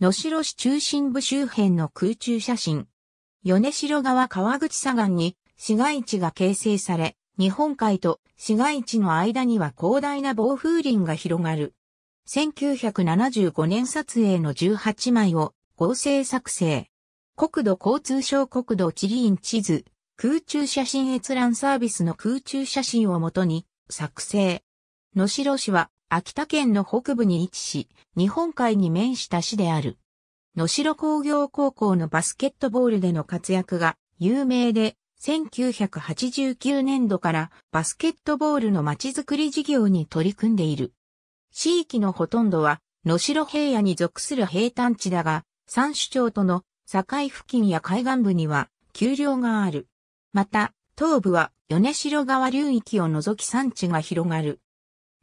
野代市中心部周辺の空中写真。米代川川口左岸に市街地が形成され、日本海と市街地の間には広大な防風林が広がる。1975年撮影の18枚を合成作成。国土交通省国土地理院地図、空中写真閲覧サービスの空中写真をもとに作成。野代市は秋田県の北部に位置し、日本海に面した市である。野城工業高校のバスケットボールでの活躍が有名で、1989年度からバスケットボールの街づくり事業に取り組んでいる。地域のほとんどは、野城平野に属する平坦地だが、三種町との境付近や海岸部には丘陵がある。また、東部は米城川流域を除き山地が広がる。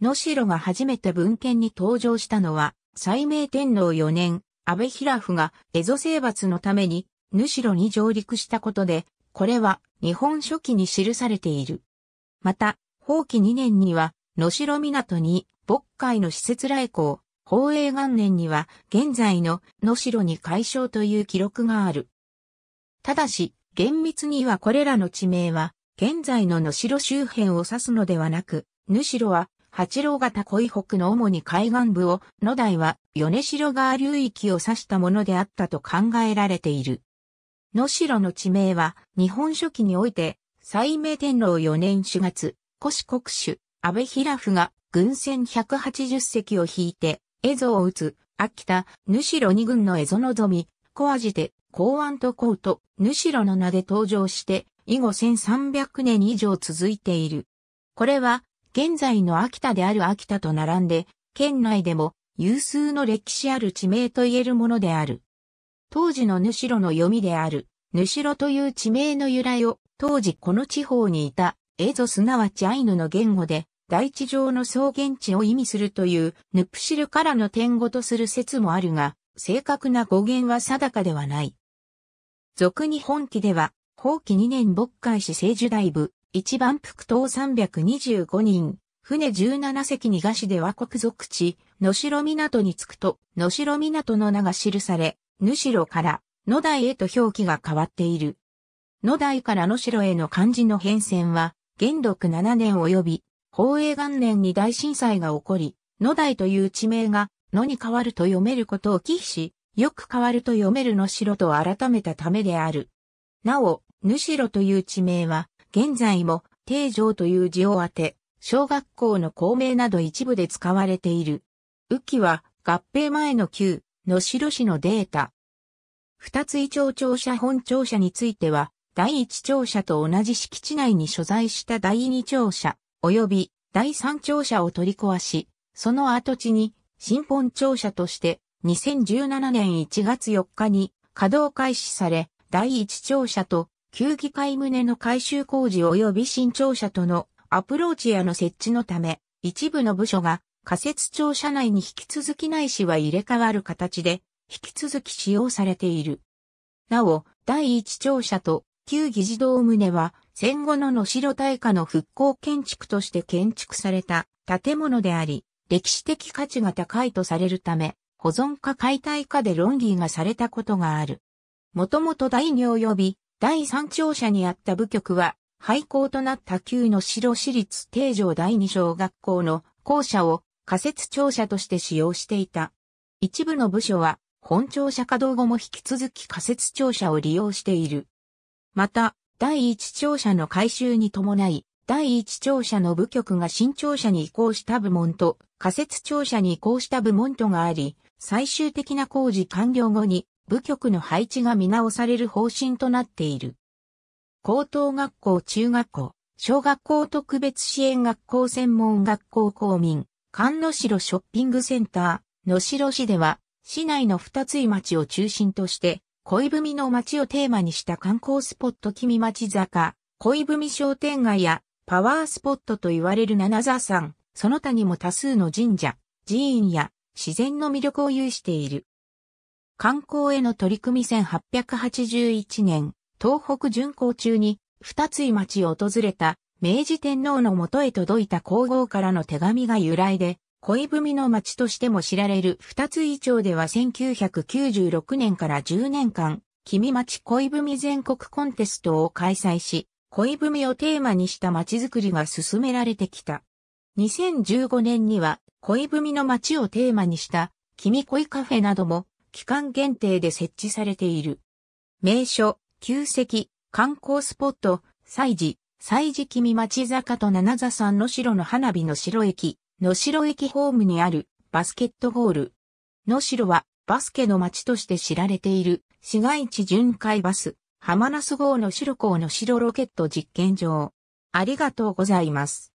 野代が初めて文献に登場したのは、西明天皇4年、安倍平夫が蝦夷征伐のために、野代に上陸したことで、これは日本書紀に記されている。また、法期2年には、野代港に、渤海の施設来航、宝永元年には、現在の野代に解消という記録がある。ただし、厳密にはこれらの地名は、現在の野代周辺を指すのではなく、野代は八郎潟恋北の主に海岸部を、野台は、米城川流域を指したものであったと考えられている。野城の地名は、日本初期において、西明天皇4年4月、古市国主、安倍平夫が、軍船180隻を引いて、蝦夷を打つ、秋田、ぬし二軍の蝦夷のぞみ、小味で、公安と公と、ぬしの名で登場して、以後1300年以上続いている。これは、現在の秋田である秋田と並んで、県内でも有数の歴史ある地名と言えるものである。当時のぬしろの読みである、ぬしろという地名の由来を、当時この地方にいた、エゾすなわちアイヌの言語で、大地上の草原地を意味するという、ヌプシルからの点語とする説もあるが、正確な語源は定かではない。俗に本記では、法規2年勃開し聖樹大部、一番福島325人、船17隻に賀死では国属地、野城港に着くと、野城港の名が記され、ぬしろから野台へと表記が変わっている。野台から野城への漢字の変遷は、元禄7年及び、宝永元年に大震災が起こり、野台という地名が、野に変わると読めることを忌避し、よく変わると読める野城と改めたためである。なお、ぬしろという地名は、現在も、定常という字を当て、小学校の校名など一部で使われている。雨季は、合併前の旧、野城市のデータ。二つ一上庁舎本庁舎については、第一庁舎と同じ敷地内に所在した第二庁舎、及び第三庁舎を取り壊し、その跡地に新本庁舎として2017年1月4日に稼働開始され、第一庁舎と球技会棟の改修工事及び新庁舎とのアプローチやの設置のため、一部の部署が仮設庁舎内に引き続きないしは入れ替わる形で、引き続き使用されている。なお、第一庁舎と旧議事堂棟は、戦後の野城大化の復興建築として建築された建物であり、歴史的価値が高いとされるため、保存か解体かで論議がされたことがある。もともと第2及び第三庁舎にあった部局は、廃校となった旧の城市立定城第二小学校の校舎を仮設庁舎として使用していた。一部の部署は、本庁舎稼働後も引き続き仮設庁舎を利用している。また、第一庁舎の改修に伴い、第一庁舎の部局が新庁舎に移行した部門と仮設庁舎に移行した部門とがあり、最終的な工事完了後に部局の配置が見直される方針となっている。高等学校中学校、小学校特別支援学校専門学校公民、菅野城ショッピングセンター、野城市では、市内の二つい町を中心として、恋文の町をテーマにした観光スポット君町坂、恋文商店街やパワースポットと言われる七座山、その他にも多数の神社、寺院や自然の魅力を有している。観光への取り組み1881年、東北巡行中に、二つ井町を訪れた明治天皇のもとへ届いた皇后からの手紙が由来で、恋文の町としても知られる二つ井町では1996年から10年間、君町恋文全国コンテストを開催し、恋文をテーマにした町づくりが進められてきた。2015年には恋文の町をテーマにした君恋カフェなども期間限定で設置されている。名所、旧跡、観光スポット、祭事、祭事君町坂と七座山の城の花火の城駅、の城駅ホームにあるバスケットホール。の城はバスケの街として知られている市街地巡回バス、ハマナス号の白港の城ロケット実験場。ありがとうございます。